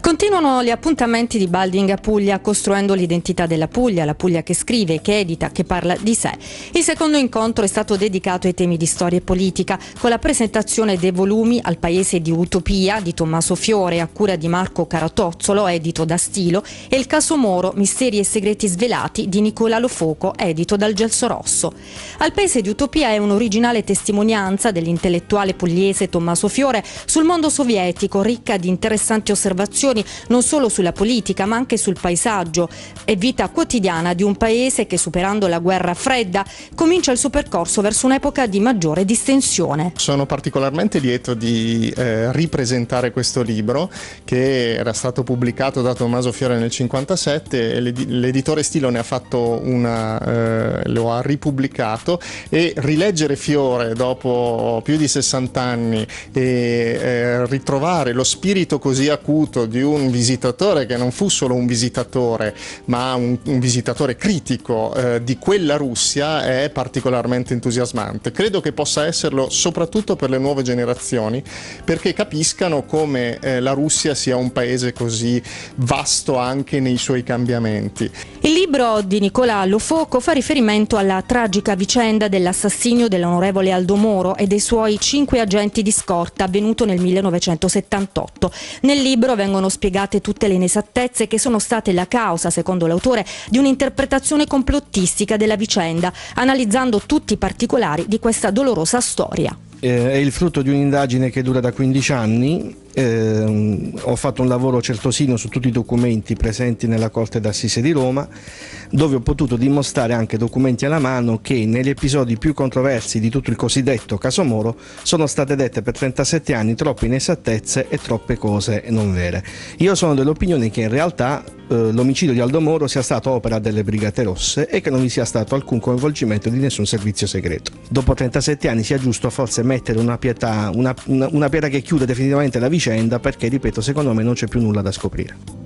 Continuano gli appuntamenti di Balding a Puglia costruendo l'identità della Puglia, la Puglia che scrive, che edita, che parla di sé. Il secondo incontro è stato dedicato ai temi di storia e politica, con la presentazione dei volumi Al paese di Utopia di Tommaso Fiore a cura di Marco Caratozzolo, edito da Stilo, e Il caso Moro, misteri e segreti svelati di Nicola Lofoco, edito dal Gelso Rosso. Al paese di Utopia è un'originale testimonianza dell'intellettuale pugliese Tommaso Fiore sul mondo sovietico, ricca di interessanti osservazioni riflessioni non solo sulla politica ma anche sul paesaggio e vita quotidiana di un paese che superando la guerra fredda comincia il suo percorso verso un'epoca di maggiore distensione. Sono particolarmente lieto di eh, ripresentare questo libro che era stato pubblicato da Tommaso Fiore nel 1957 e l'editore Stilone ha fatto una, eh, lo ha ripubblicato e rileggere Fiore dopo più di 60 anni e eh, ritrovare lo spirito così acuto di di un visitatore che non fu solo un visitatore, ma un, un visitatore critico eh, di quella Russia è particolarmente entusiasmante. Credo che possa esserlo soprattutto per le nuove generazioni, perché capiscano come eh, la Russia sia un paese così vasto anche nei suoi cambiamenti. Il libro di Nicola Lofoco fa riferimento alla tragica vicenda dell'assassinio dell'onorevole Aldo Moro e dei suoi cinque agenti di scorta avvenuto nel 1978. Nel libro vengono spiegate tutte le inesattezze che sono state la causa, secondo l'autore, di un'interpretazione complottistica della vicenda, analizzando tutti i particolari di questa dolorosa storia. Eh, è il frutto di un'indagine che dura da 15 anni eh, ho fatto un lavoro certosino su tutti i documenti presenti nella Corte d'Assise di Roma, dove ho potuto dimostrare anche documenti alla mano che negli episodi più controversi di tutto il cosiddetto caso Moro sono state dette per 37 anni troppe inesattezze e troppe cose non vere. Io sono dell'opinione che in realtà eh, l'omicidio di Aldo Moro sia stato opera delle Brigate Rosse e che non vi sia stato alcun coinvolgimento di nessun servizio segreto. Dopo 37 anni sia giusto forse mettere una pietà, una, una pietà che chiude definitivamente la vicenda perché, ripeto, secondo me non c'è più nulla da scoprire.